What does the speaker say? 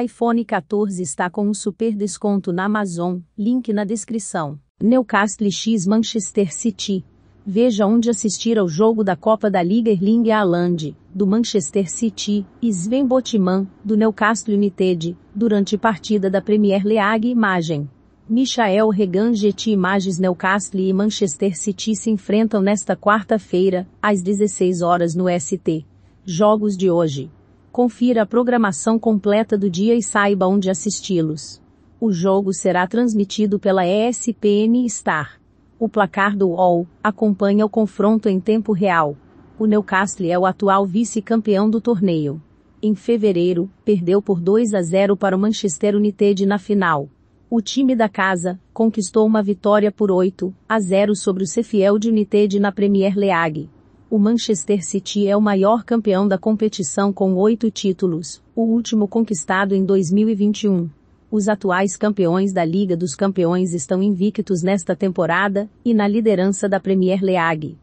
iPhone 14 está com um super desconto na Amazon, link na descrição. Newcastle x Manchester City. Veja onde assistir ao jogo da Copa da Liga Erling Haaland, do Manchester City, e Sven Botman, do Newcastle United, durante partida da Premier League Imagem. Michael Getty Imagens Newcastle e Manchester City se enfrentam nesta quarta-feira, às 16 horas no ST. Jogos de hoje. Confira a programação completa do dia e saiba onde assisti-los. O jogo será transmitido pela ESPN Star. O placar do UOL acompanha o confronto em tempo real. O Newcastle é o atual vice-campeão do torneio. Em fevereiro, perdeu por 2 a 0 para o Manchester United na final o time da casa conquistou uma vitória por 8 a 0 sobre o Sheffield United na Premier League. O Manchester City é o maior campeão da competição com oito títulos, o último conquistado em 2021. Os atuais campeões da Liga dos Campeões estão invictos nesta temporada e na liderança da Premier League.